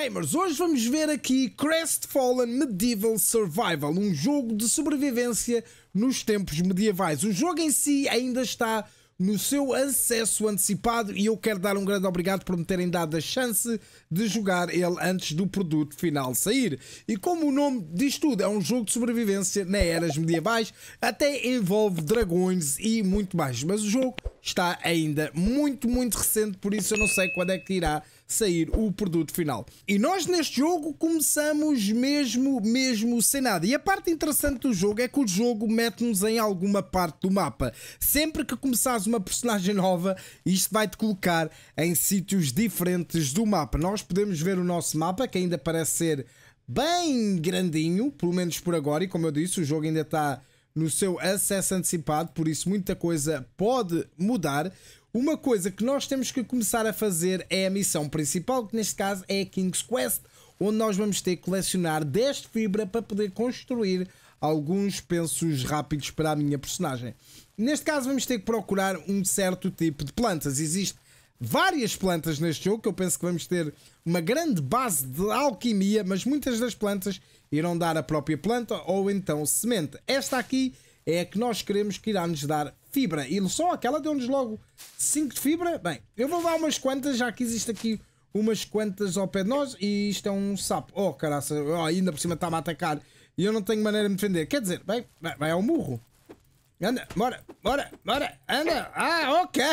Gamers, hoje vamos ver aqui Crestfallen Medieval Survival, um jogo de sobrevivência nos tempos medievais. O jogo em si ainda está no seu acesso antecipado e eu quero dar um grande obrigado por me terem dado a chance de jogar ele antes do produto final sair. E como o nome diz tudo, é um jogo de sobrevivência na eras medievais, até envolve dragões e muito mais, mas o jogo está ainda muito, muito recente, por isso eu não sei quando é que irá sair o produto final. E nós neste jogo começamos mesmo, mesmo sem nada. E a parte interessante do jogo é que o jogo mete-nos em alguma parte do mapa. Sempre que começares uma personagem nova, isto vai-te colocar em sítios diferentes do mapa. Nós podemos ver o nosso mapa, que ainda parece ser bem grandinho, pelo menos por agora, e como eu disse, o jogo ainda está no seu acesso antecipado, por isso muita coisa pode mudar. Uma coisa que nós temos que começar a fazer é a missão principal, que neste caso é a King's Quest, onde nós vamos ter que colecionar 10 de fibra para poder construir alguns pensos rápidos para a minha personagem. Neste caso vamos ter que procurar um certo tipo de plantas. existem várias plantas neste jogo, que eu penso que vamos ter uma grande base de alquimia, mas muitas das plantas irão dar a própria planta ou então semente. Esta aqui é a que nós queremos que irá nos dar fibra. E só aquela deu-nos logo 5 de fibra. Bem, eu vou dar umas quantas, já que existe aqui umas quantas ao pé de nós. E isto é um sapo. Oh, caraça, oh, ainda por cima está-me a atacar. E eu não tenho maneira de me defender. Quer dizer, bem, vai, vai ao murro. Anda, bora, bora, bora, anda. Ah, ok.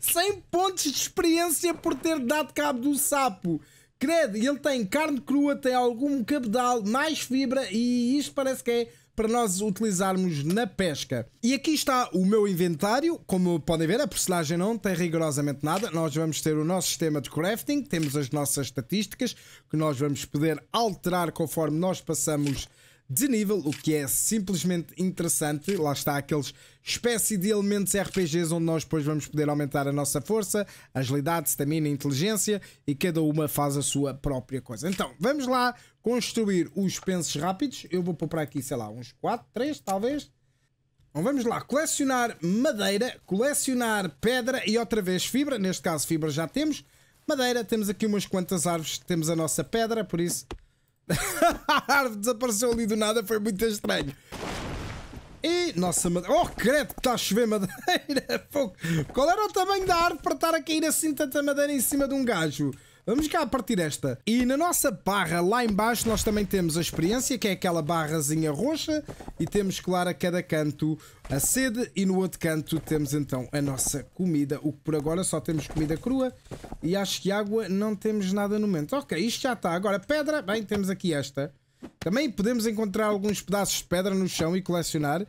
100 pontos de experiência por ter dado cabo do sapo. Credo, ele tem carne crua, tem algum cabedal, mais fibra e isto parece que é para nós utilizarmos na pesca. E aqui está o meu inventário. Como podem ver, a personagem não tem rigorosamente nada. Nós vamos ter o nosso sistema de crafting, temos as nossas estatísticas que nós vamos poder alterar conforme nós passamos de nível, o que é simplesmente interessante. Lá está aqueles espécie de elementos RPGs onde nós depois vamos poder aumentar a nossa força, agilidade, stamina, inteligência e cada uma faz a sua própria coisa. Então, vamos lá construir os pensos rápidos. Eu vou pôr para aqui, sei lá, uns 4, 3 talvez. Então vamos lá, colecionar madeira, colecionar pedra e outra vez fibra. Neste caso, fibra já temos. Madeira, temos aqui umas quantas árvores, temos a nossa pedra, por isso. a árvore desapareceu ali do nada, foi muito estranho. E. Nossa madeira. Oh, credo que está a chover madeira! Qual era o tamanho da árvore para estar a cair assim tanta madeira em cima de um gajo? Vamos cá partir esta. E na nossa barra lá embaixo nós também temos a experiência, que é aquela barrazinha roxa, e temos, claro, a cada canto a sede, e no outro canto temos então a nossa comida, o que por agora só temos comida crua, e acho que água não temos nada no momento. Ok, isto já está. Agora, pedra, bem, temos aqui esta. Também podemos encontrar alguns pedaços de pedra no chão e colecionar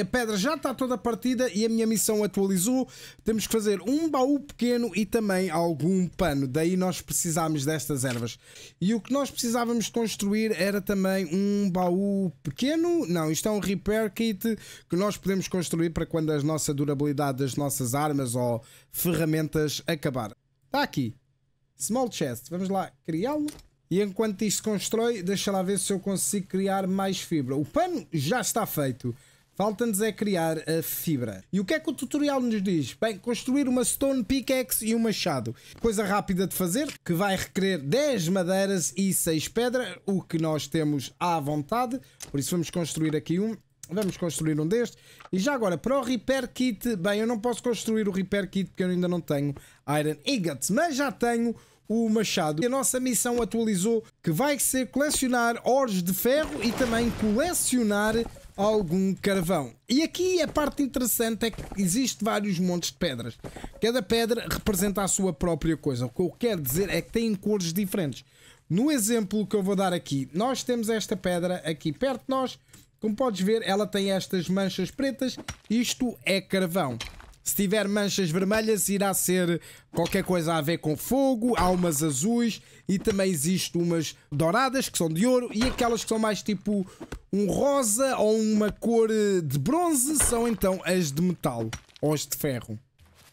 a pedra já está toda partida e a minha missão atualizou. Temos que fazer um baú pequeno e também algum pano. Daí nós precisámos destas ervas. E o que nós precisávamos construir era também um baú pequeno. Não, isto é um repair kit que nós podemos construir para quando a nossa durabilidade das nossas armas ou ferramentas acabar. Está aqui. Small chest. Vamos lá criá-lo. E enquanto isto constrói, deixa lá ver se eu consigo criar mais fibra. O pano já está feito. Falta-nos é criar a fibra. E o que é que o tutorial nos diz? Bem, construir uma stone pickaxe e um machado. Coisa rápida de fazer, que vai requerer 10 madeiras e 6 pedra, o que nós temos à vontade. Por isso vamos construir aqui um. Vamos construir um destes. E já agora, para o Repair Kit, bem, eu não posso construir o Repair Kit porque eu ainda não tenho Iron Ingots, mas já tenho o Machado. E a nossa missão atualizou que vai ser colecionar ores de ferro e também colecionar algum carvão. E aqui a parte interessante é que existe vários montes de pedras. Cada pedra representa a sua própria coisa. O que eu quero dizer é que tem cores diferentes. No exemplo que eu vou dar aqui, nós temos esta pedra aqui perto de nós. Como podes ver, ela tem estas manchas pretas. Isto é carvão. Se tiver manchas vermelhas, irá ser qualquer coisa a ver com fogo. Há umas azuis e também existe umas douradas que são de ouro e aquelas que são mais tipo um rosa ou uma cor de bronze são então as de metal ou as de ferro.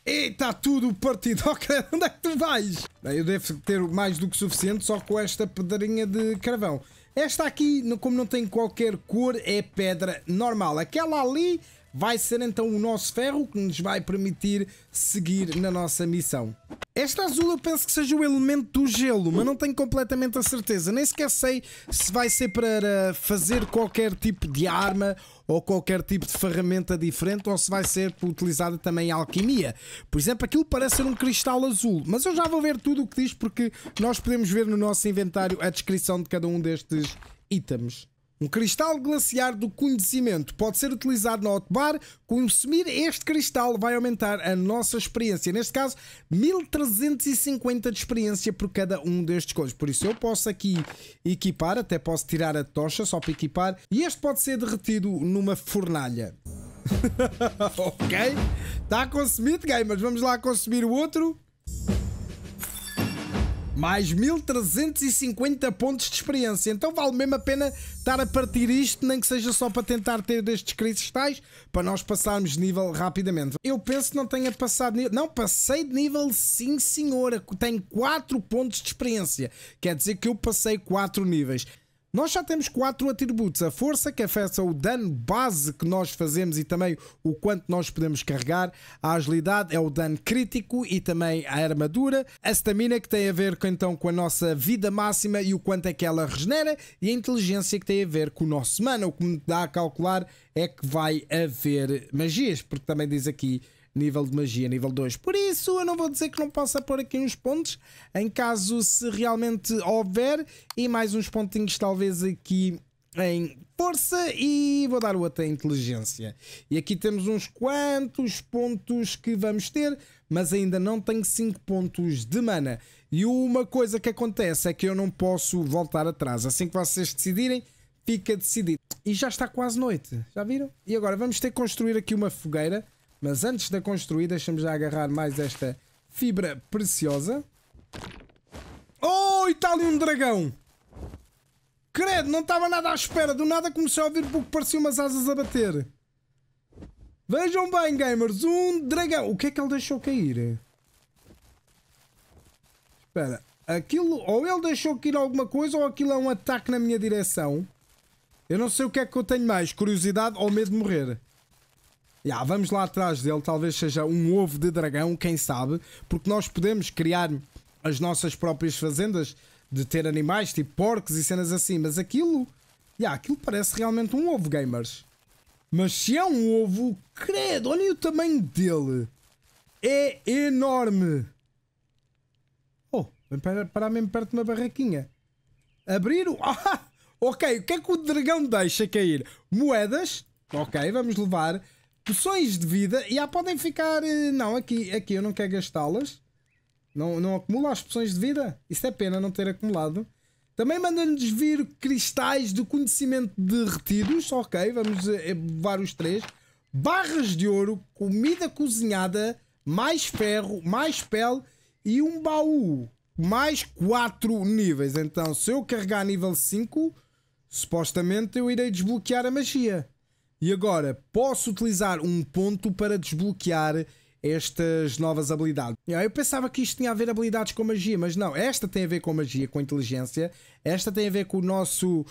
E está tudo partido. Oh, onde é que tu vais? Eu devo ter mais do que suficiente só com esta pedrinha de carvão. Esta aqui, como não tem qualquer cor, é pedra normal. Aquela ali vai ser então o nosso ferro que nos vai permitir seguir na nossa missão. Esta azul eu penso que seja o elemento do gelo, mas não tenho completamente a certeza. Nem sequer sei se vai ser para fazer qualquer tipo de arma ou qualquer tipo de ferramenta diferente ou se vai ser utilizada também em alquimia. Por exemplo, aquilo parece ser um cristal azul, mas eu já vou ver tudo o que diz porque nós podemos ver no nosso inventário a descrição de cada um destes itens. Um cristal glaciar do conhecimento pode ser utilizado na Hotbar. Consumir este cristal vai aumentar a nossa experiência. Neste caso, 1350 de experiência por cada um destes coisas. Por isso, eu posso aqui equipar, até posso tirar a tocha só para equipar. E este pode ser derretido numa fornalha. ok? Está consumido, gamers. Vamos lá consumir o outro. Mais 1350 pontos de experiência. Então vale mesmo a pena estar a partir isto, nem que seja só para tentar ter destes cristais, para nós passarmos de nível rapidamente. Eu penso que não tenha passado nível. Não, passei de nível, sim senhora. Tenho 4 pontos de experiência. Quer dizer que eu passei 4 níveis. Nós já temos quatro atributos: a força, que afeta o dano base que nós fazemos e também o quanto nós podemos carregar, a agilidade é o dano crítico e também a armadura, a stamina, que tem a ver então com a nossa vida máxima e o quanto é que ela regenera, e a inteligência, que tem a ver com o nosso mana. O que me dá a calcular é que vai haver magias, porque também diz aqui nível de magia, nível 2. Por isso, eu não vou dizer que não possa pôr aqui uns pontos, em caso se realmente houver, e mais uns pontinhos talvez aqui em força e vou dar o até inteligência. E aqui temos uns quantos pontos que vamos ter, mas ainda não tenho 5 pontos de mana. E uma coisa que acontece é que eu não posso voltar atrás. Assim que vocês decidirem, fica decidido. E já está quase noite, já viram? E agora vamos ter que construir aqui uma fogueira mas antes de a construir, deixamos já agarrar mais esta fibra preciosa. Oh, e está ali um dragão! Credo, não estava nada à espera. Do nada comecei a ouvir porque pareciam umas asas a bater. Vejam bem, gamers, um dragão. O que é que ele deixou cair? Espera, aquilo ou ele deixou cair alguma coisa ou aquilo é um ataque na minha direção. Eu não sei o que é que eu tenho mais, curiosidade ou medo de morrer yeah, vamos lá atrás dele, talvez seja um ovo de dragão, quem sabe, porque nós podemos criar as nossas próprias fazendas de ter animais, tipo porcos e cenas assim, mas aquilo, yeah, aquilo parece realmente um ovo, gamers. Mas se é um ovo, credo, olhem o tamanho dele. É enorme. Oh, vem parar, parar mesmo perto de uma barraquinha. Abrir o... Ah, ok, o que é que o dragão deixa cair? Moedas. Ok, vamos levar poções de vida. E ah, podem ficar. Eh, não, aqui, aqui eu não quero gastá-las. Não, não acumula as poções de vida. Isso é pena não ter acumulado. Também manda nos vir cristais do conhecimento derretidos. Ok, vamos eh, levar os três. Barras de ouro, comida cozinhada, mais ferro, mais pele e um baú. Mais 4 níveis. Então, se eu carregar nível 5, supostamente eu irei desbloquear a magia. E agora posso utilizar um ponto para desbloquear estas novas habilidades. Eu pensava que isto tinha a ver habilidades com magia, mas não. Esta tem a ver com magia, com inteligência. Esta tem a ver com o nosso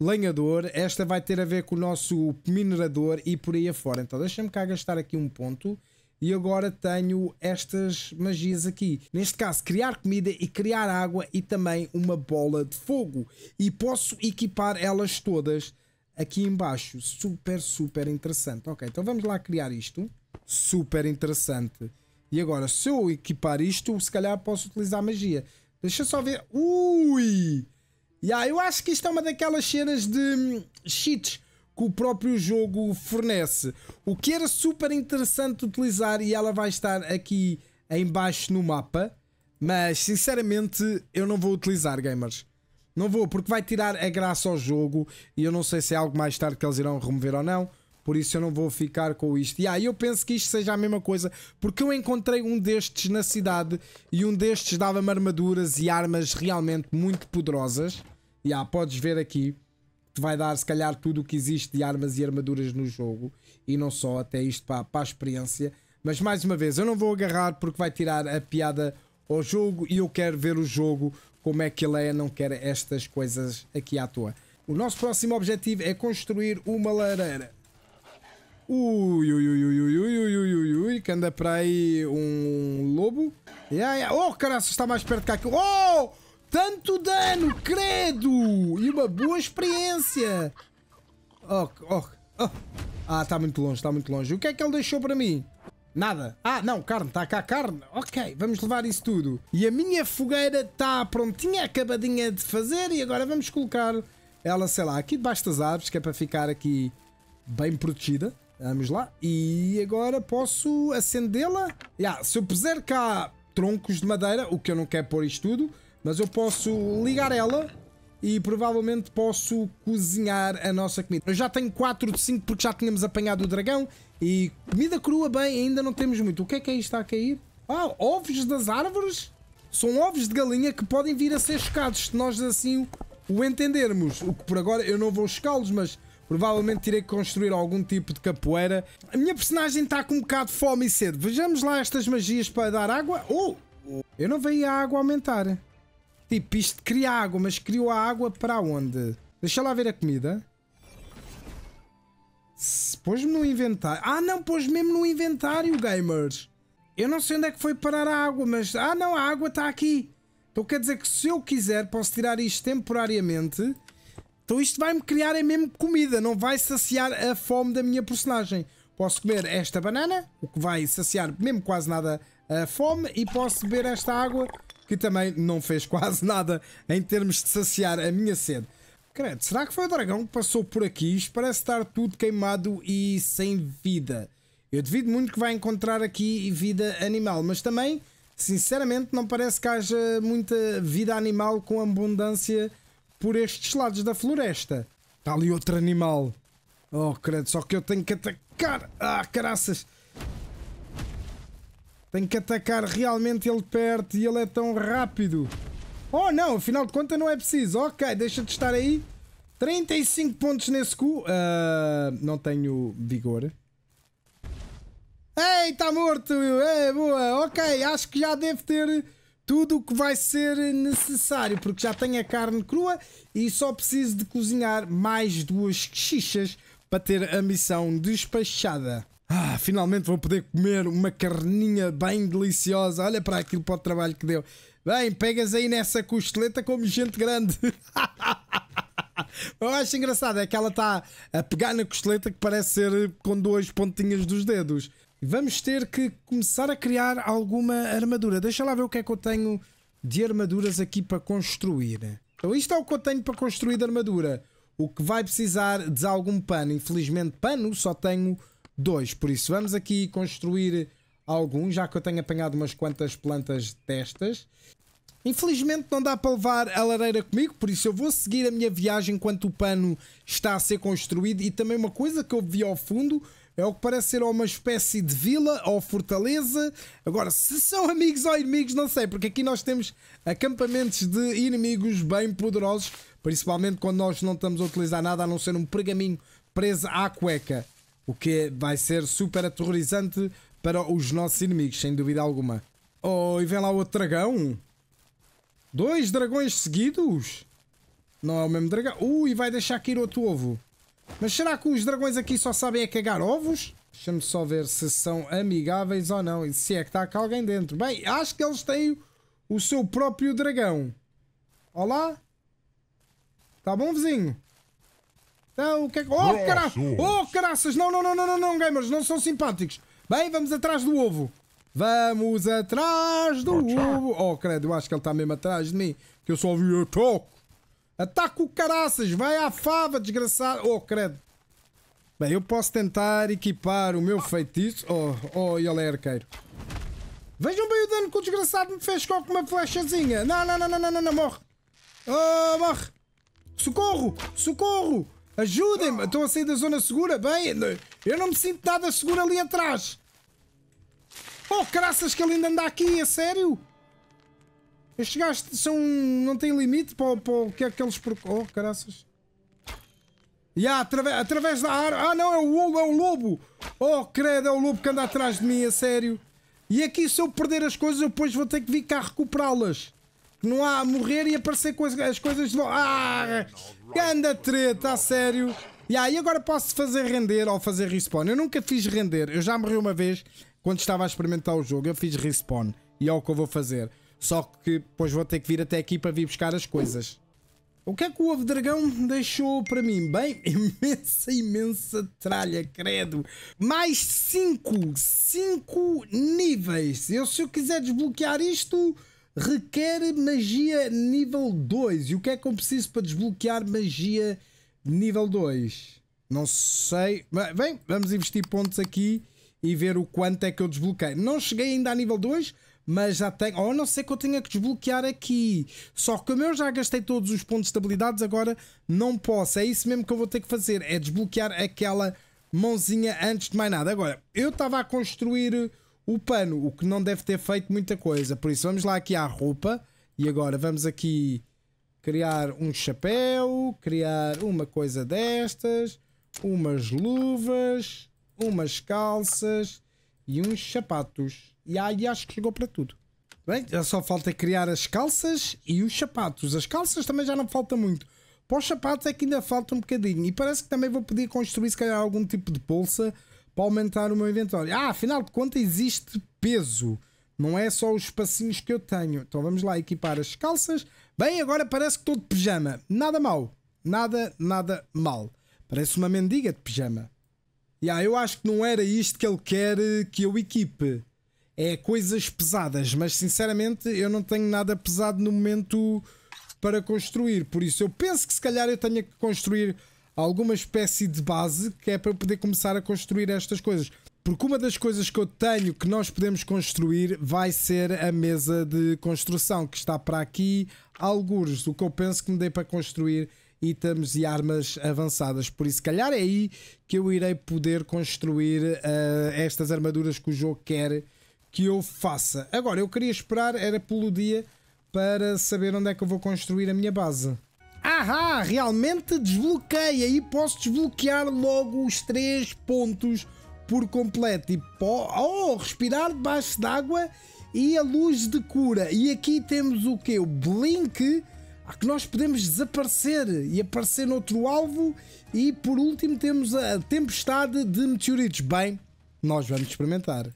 lenhador. Esta vai ter a ver com o nosso minerador e por aí afora. Então deixa-me cá gastar aqui um ponto e agora tenho estas magias aqui. Neste caso, criar comida e criar água e também uma bola de fogo. E posso equipar elas todas aqui embaixo, super, super interessante. Ok, então vamos lá criar isto, super interessante. E agora, se eu equipar isto, se calhar posso utilizar magia. Deixa só ver, ui! Yeah, eu acho que isto é uma daquelas cenas de hum, cheats que o próprio jogo fornece. O que era super interessante utilizar e ela vai estar aqui embaixo no mapa. Mas sinceramente eu não vou utilizar gamers. Não vou, porque vai tirar a graça ao jogo e eu não sei se é algo mais tarde que eles irão remover ou não. Por isso eu não vou ficar com isto. E ah, eu penso que isto seja a mesma coisa, porque eu encontrei um destes na cidade e um destes dava-me armaduras e armas realmente muito poderosas. E ah, podes ver aqui, te vai dar se calhar tudo o que existe de armas e armaduras no jogo. E não só, até isto para, para a experiência. Mas mais uma vez, eu não vou agarrar porque vai tirar a piada ao jogo e eu quero ver o jogo como é que ele é, não quer estas coisas aqui à toa. O nosso próximo objetivo é construir uma lareira. Ui, ui, ui, ui, ui, ui, ui, ui, ui, que anda para aí um lobo. Yeah, yeah. Oh, caralho, está mais perto que aquilo. Oh, tanto dano, credo! E uma boa experiência. Oh, oh, oh. Ah, está muito longe, está muito longe. O que é que ele deixou para mim? Nada. Ah, não, carne, está cá carne. Ok, vamos levar isso tudo. E a minha fogueira está prontinha, acabadinha de fazer e agora vamos colocar ela, sei lá, aqui debaixo das árvores, que é para ficar aqui bem protegida. Vamos lá. E agora posso acendê-la? Yeah, se eu puser cá troncos de madeira, o que eu não quero pôr isto tudo, mas eu posso ligar ela e provavelmente posso cozinhar a nossa comida. Eu já tenho 4 de 5 porque já tínhamos apanhado o dragão e comida crua, bem, ainda não temos muito. O que é que aí está a cair? Ah, ovos das árvores? São ovos de galinha que podem vir a ser chocados se nós assim o entendermos. O que por agora eu não vou chocá-los, mas provavelmente terei que construir algum tipo de capoeira. A minha personagem está com um bocado de fome e sede. Vejamos lá estas magias para dar água. Oh, oh eu não veio a água aumentar. Tipo, isto cria água, mas criou a água para onde? Deixa lá ver a comida. Pôs-me no inventário. Ah, não, pôs mesmo no inventário, gamers. Eu não sei onde é que foi parar a água, mas... Ah, não, a água está aqui. Então quer dizer que se eu quiser, posso tirar isto temporariamente. Então isto vai-me criar a mesma comida. Não vai saciar a fome da minha personagem. Posso comer esta banana, o que vai saciar mesmo quase nada a fome. E posso beber esta água que também não fez quase nada em termos de saciar a minha sede. Credo, será que foi o dragão que passou por aqui? Isto parece estar tudo queimado e sem vida. Eu duvido muito que vai encontrar aqui vida animal, mas também, sinceramente, não parece que haja muita vida animal com abundância por estes lados da floresta. Está ali outro animal. Oh, credo, só que eu tenho que atacar. Ah, caraças! Tenho que atacar realmente ele perto e ele é tão rápido. Oh não, afinal de contas não é preciso. Ok, deixa de estar aí. 35 pontos nesse cu. Uh, não tenho vigor. Ei, está morto! É, boa! Ok, acho que já deve ter tudo o que vai ser necessário, porque já tenho a carne crua e só preciso de cozinhar mais duas xixas para ter a missão despachada. Ah, finalmente vou poder comer uma carninha bem deliciosa. Olha para aquilo, para o trabalho que deu. Bem, pegas aí nessa costeleta como gente grande. Eu acho engraçado, é que ela está a pegar na costeleta que parece ser com duas pontinhas dos dedos. Vamos ter que começar a criar alguma armadura. Deixa lá ver o que é que eu tenho de armaduras aqui para construir. Então isto é o que eu tenho para construir de armadura. O que vai precisar de algum pano. Infelizmente pano só tenho dois. Por isso, vamos aqui construir algum, já que eu tenho apanhado umas quantas plantas destas. Infelizmente não dá para levar a lareira comigo, por isso eu vou seguir a minha viagem enquanto o pano está a ser construído. E também uma coisa que eu vi ao fundo é o que parece ser uma espécie de vila ou fortaleza. Agora, se são amigos ou inimigos, não sei, porque aqui nós temos acampamentos de inimigos bem poderosos, principalmente quando nós não estamos a utilizar nada a não ser um pergaminho preso à cueca o que vai ser super aterrorizante para os nossos inimigos, sem dúvida alguma. Oh, e vem lá outro dragão! Dois dragões seguidos? Não é o mesmo dragão. Uh, e vai deixar cair outro ovo. Mas será que os dragões aqui só sabem é cagar ovos? Deixa-me só ver se são amigáveis ou não. E se é que está cá alguém dentro. Bem, acho que eles têm o seu próprio dragão. Olá? Tá bom, vizinho? Então, o que é que. Oh, cra... oh, caraças! Não, não, não, não, não, não, gamers, não são simpáticos. Bem, vamos atrás do ovo. Vamos atrás do ovo. Oh, credo, eu acho que ele está mesmo atrás de mim. Que eu só vi o toco. Ataca o caraças, vai à fava, desgraçado. Oh, credo. Bem, eu posso tentar equipar o meu feitiço. Oh, oh, ele é arqueiro. Vejam bem o dano que o desgraçado me fez com uma flechazinha. Não, não, não, não, não, não, não, morre. Oh, morre. Socorro, socorro. Ajudem-me! Estou a sair da zona segura, bem! Eu não me sinto nada seguro ali atrás! Oh, graças que ele ainda anda aqui, a sério? Estes gajos são... não têm limite para, para o que é que eles... Oh, graças. E yeah, através através da árvore... Ah, não, é o, é o lobo! Oh, credo, é o lobo que anda atrás de mim, a sério! E aqui, se eu perder as coisas, eu depois vou ter que vir cá recuperá-las! Não há morrer e aparecer com as, coisas de... Ah! Ganda treta, a sério. Yeah, e aí agora posso fazer render ou fazer respawn. Eu nunca fiz render. Eu já morri uma vez quando estava a experimentar o jogo. Eu fiz respawn. E é o que eu vou fazer. Só que depois vou ter que vir até aqui para vir buscar as coisas. O que é que o Ovo Dragão deixou para mim? Bem, imensa, imensa tralha, credo. Mais 5, 5 níveis. Eu se eu quiser desbloquear isto, requer magia nível 2. E o que é que eu preciso para desbloquear magia nível 2? Não sei. Bem, vamos investir pontos aqui e ver o quanto é que eu desbloqueei. Não cheguei ainda a nível 2, mas já tenho. Oh, não sei que eu tenha que desbloquear aqui. Só que como eu já gastei todos os pontos de habilidades, agora não posso. É isso mesmo que eu vou ter que fazer. É desbloquear aquela mãozinha antes de mais nada. Agora, eu estava a construir o pano, o que não deve ter feito muita coisa. Por isso, vamos lá aqui à roupa. E agora vamos aqui criar um chapéu, criar uma coisa destas, umas luvas, umas calças e uns sapatos. E aí acho que chegou para tudo. Bem, já só falta criar as calças e os sapatos. As calças também já não falta muito. Para os sapatos é que ainda falta um bocadinho. E parece que também vou poder construir, se calhar, algum tipo de bolsa para aumentar o meu inventório. Ah, afinal de contas existe peso. Não é só os passinhos que eu tenho. Então vamos lá equipar as calças. Bem, agora parece que estou de pijama. Nada mal. Nada, nada mal. Parece uma mendiga de pijama. E ah, eu acho que não era isto que ele quer eh, que eu equipe. É coisas pesadas, mas sinceramente eu não tenho nada pesado no momento para construir. Por isso eu penso que se calhar eu tenha que construir alguma espécie de base que é para poder começar a construir estas coisas. Porque uma das coisas que eu tenho que nós podemos construir vai ser a mesa de construção, que está para aqui, algures, o que eu penso que me dê para construir itens e armas avançadas. Por isso, se calhar é aí que eu irei poder construir uh, estas armaduras que o jogo quer que eu faça. Agora, eu queria esperar, era pelo dia, para saber onde é que eu vou construir a minha base ahá, realmente desbloqueia e posso desbloquear logo os três pontos por completo. E oh, respirar debaixo d'água e a luz de cura. E aqui temos o que? O Blink, a que nós podemos desaparecer e aparecer noutro alvo. E por último temos a tempestade de meteoritos. Bem, nós vamos experimentar.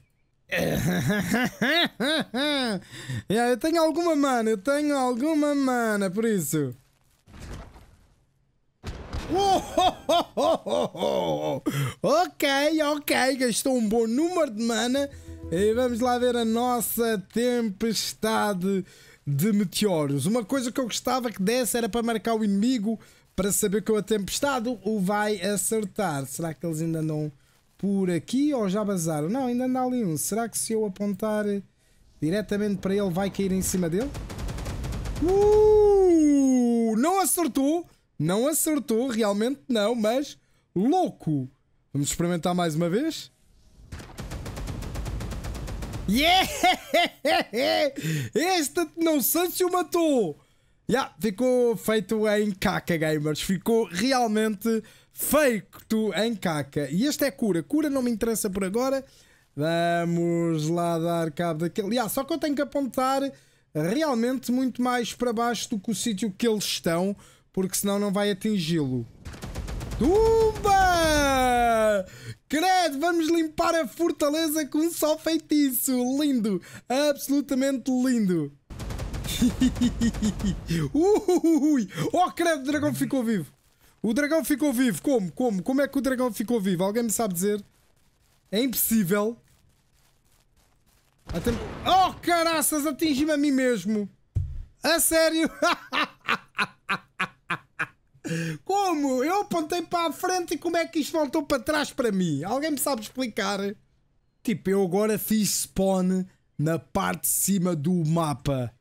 eu tenho alguma mana, eu tenho alguma mana, por isso. Ok, ok, gastou um bom número de mana. E vamos lá ver a nossa tempestade de meteoros. Uma coisa que eu gostava que desse era para marcar o inimigo para saber que a tempestade o vai acertar. Será que eles ainda não por aqui ou já bazaram? Não, ainda anda ali um. Será que se eu apontar diretamente para ele vai cair em cima dele? Uh, não acertou! Não acertou, realmente não, mas louco. Vamos experimentar mais uma vez? Yeah! Este não sei se o matou. Já, yeah, ficou feito em caca, gamers. Ficou realmente feito em caca. E este é cura. Cura não me interessa por agora. Vamos lá dar cabo daquele. Yeah, só que eu tenho que apontar realmente muito mais para baixo do que o sítio que eles estão. Porque senão não vai atingi-lo. Tumba! Credo, vamos limpar a fortaleza com um só feitiço. Lindo. Absolutamente lindo. Ui! Oh, credo, o dragão ficou vivo. O dragão ficou vivo. Como? Como? Como é que o dragão ficou vivo? Alguém me sabe dizer? É impossível. Até... Oh, caraças, atingi-me a mim mesmo. A sério? Como? Eu apontei para a frente e como é que isto voltou para trás para mim? Alguém me sabe explicar? Tipo, eu agora fiz spawn na parte de cima do mapa.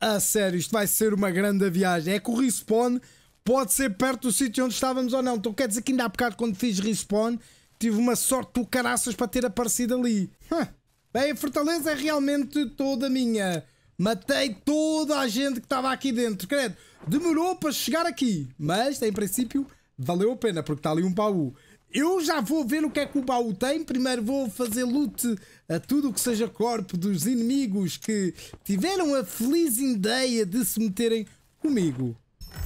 A sério, isto vai ser uma grande viagem. É que o respawn pode ser perto do sítio onde estávamos ou não. Então quer dizer que ainda há bocado quando fiz respawn tive uma sorte o caraças para ter aparecido ali. Bem, a fortaleza é realmente toda minha. Matei toda a gente que estava aqui dentro, credo. Demorou para chegar aqui, mas em princípio valeu a pena porque está ali um baú. Eu já vou ver o que é que o baú tem. Primeiro vou fazer loot a tudo o que seja corpo dos inimigos que tiveram a feliz ideia de se meterem comigo.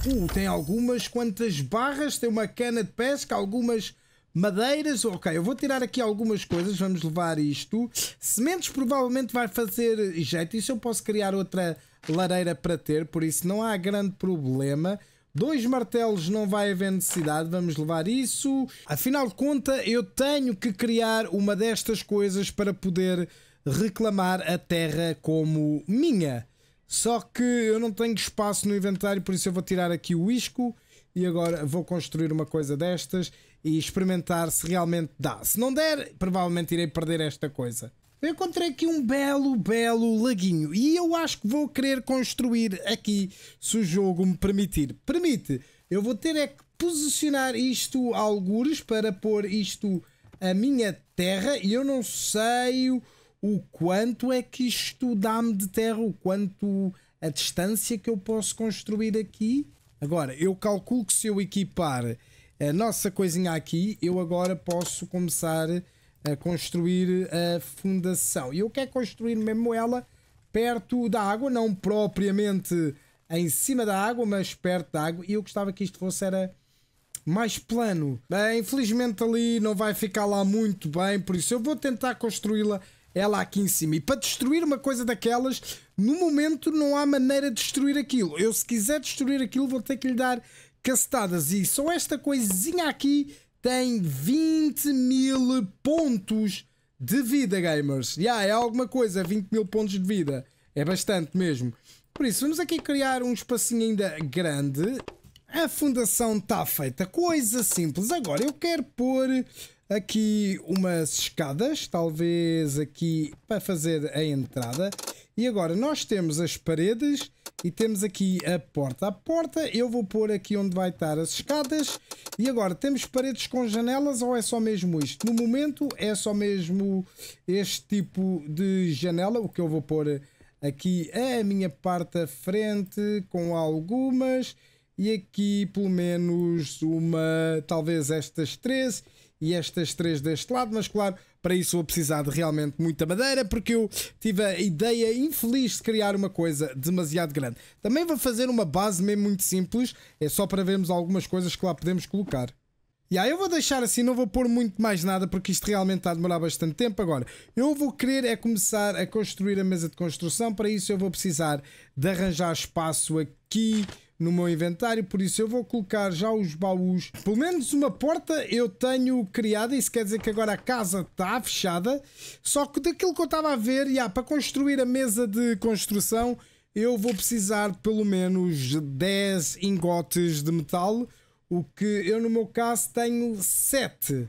Uh, tem algumas quantas barras, tem uma cana de pesca, algumas Madeiras, ok, eu vou tirar aqui algumas coisas, vamos levar isto. Sementes provavelmente vai fazer jeito, isso eu posso criar outra lareira para ter, por isso não há grande problema. Dois martelos não vai haver necessidade, vamos levar isso. Afinal de conta, eu tenho que criar uma destas coisas para poder reclamar a terra como minha. Só que eu não tenho espaço no inventário, por isso eu vou tirar aqui o isco e agora vou construir uma coisa destas e experimentar se realmente dá. Se não der, provavelmente irei perder esta coisa. Eu encontrei aqui um belo, belo laguinho e eu acho que vou querer construir aqui se o jogo me permitir. Permite, eu vou ter é que posicionar isto algures para pôr isto a minha terra e eu não sei o, o quanto é que isto dá-me de terra, o quanto a distância que eu posso construir aqui. Agora, eu calculo que se eu equipar a nossa coisinha aqui, eu agora posso começar a construir a fundação. E eu quero é construir mesmo ela perto da água, não propriamente em cima da água, mas perto da água. E eu gostava que isto fosse era mais plano. Bem, infelizmente ali não vai ficar lá muito bem, por isso eu vou tentar construí-la ela aqui em cima. E para destruir uma coisa daquelas, no momento não há maneira de destruir aquilo. Eu se quiser destruir aquilo vou ter que lhe dar cacetadas. E só esta coisinha aqui tem 20 mil pontos de vida, gamers. Já yeah, é alguma coisa, 20 mil pontos de vida. É bastante mesmo. Por isso, vamos aqui criar um espacinho ainda grande. A fundação está feita. Coisa simples. Agora, eu quero pôr aqui umas escadas, talvez aqui para fazer a entrada. E agora nós temos as paredes e temos aqui a porta. A porta eu vou pôr aqui onde vai estar as escadas. E agora temos paredes com janelas ou é só mesmo isto? No momento é só mesmo este tipo de janela, o que eu vou pôr aqui é a minha parte à frente com algumas e aqui pelo menos uma, talvez estas três e estas três deste lado, mas claro, para isso vou precisar de realmente muita madeira, porque eu tive a ideia infeliz de criar uma coisa demasiado grande. Também vou fazer uma base mesmo muito simples, é só para vermos algumas coisas que lá podemos colocar. E aí eu vou deixar assim, não vou pôr muito mais nada porque isto realmente está a demorar bastante tempo agora. Eu vou querer é começar a construir a mesa de construção, para isso eu vou precisar de arranjar espaço aqui no meu inventário, por isso eu vou colocar já os baús. Pelo menos uma porta eu tenho criada, isso quer dizer que agora a casa está fechada. Só que daquilo que eu estava a ver, yeah, para construir a mesa de construção, eu vou precisar pelo menos 10 ingotes de metal, o que eu no meu caso tenho 7.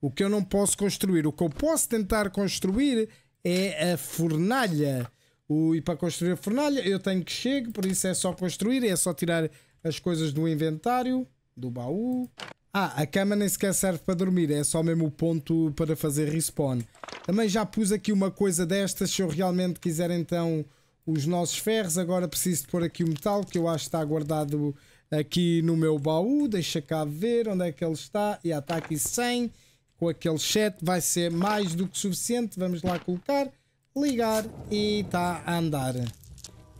O que eu não posso construir. O que eu posso tentar construir é a fornalha. O, e para construir a fornalha, eu tenho que chegar, por isso é só construir, é só tirar as coisas do inventário, do baú. Ah, a cama nem sequer serve para dormir, é só mesmo o ponto para fazer respawn. Também já pus aqui uma coisa destas, se eu realmente quiser então os nossos ferros. Agora preciso de pôr aqui o metal, que eu acho que está guardado aqui no meu baú. Deixa cá ver onde é que ele está. E está aqui 100, com aquele 7 vai ser mais do que suficiente. Vamos lá colocar ligar e está a andar.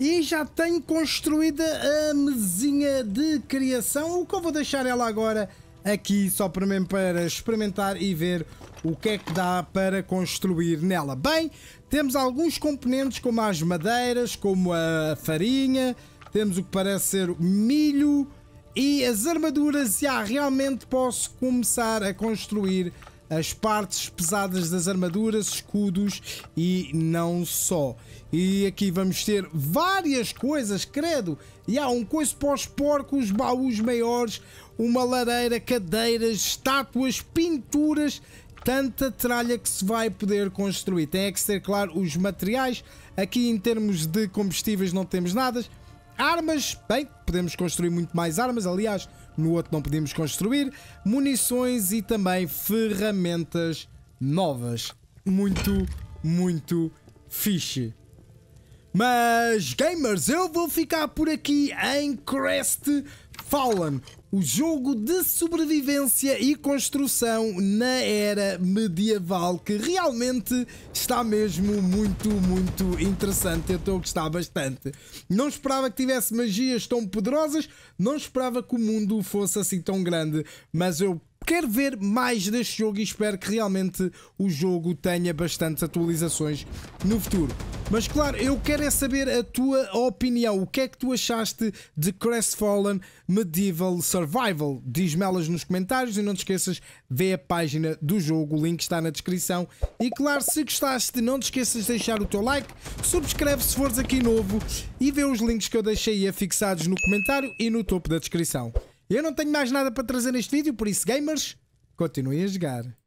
E já tenho construída a mesinha de criação, o que eu vou deixar ela agora aqui só para, mim, para experimentar e ver o que é que dá para construir nela. Bem, temos alguns componentes como as madeiras, como a farinha, temos o que parece ser milho e as armaduras. Já realmente posso começar a construir as partes pesadas das armaduras, escudos e não só. E aqui vamos ter várias coisas, credo! E há um coice para os porcos, baús maiores, uma lareira, cadeiras, estátuas, pinturas, tanta tralha que se vai poder construir. Tem é que ser claro os materiais. Aqui em termos de combustíveis não temos nada. Armas, bem, podemos construir muito mais armas. Aliás, no outro não podíamos construir, munições e também ferramentas novas. Muito, muito fixe. Mas, gamers, eu vou ficar por aqui em Crest Fallen o jogo de sobrevivência e construção na era medieval, que realmente está mesmo muito, muito interessante. Eu estou a gostar bastante. Não esperava que tivesse magias tão poderosas, não esperava que o mundo fosse assim tão grande, mas eu quero ver mais deste jogo e espero que realmente o jogo tenha bastantes atualizações no futuro. Mas claro, eu quero é saber a tua opinião. O que é que tu achaste de Crestfallen Medieval Survival? Diz-me elas nos comentários e não te esqueças, vê a página do jogo, o link está na descrição. E claro, se gostaste, não te esqueças de deixar o teu like, subscreve se fores aqui novo e vê os links que eu deixei aí fixados no comentário e no topo da descrição. Eu não tenho mais nada para trazer neste vídeo, por isso, gamers, continuem a jogar.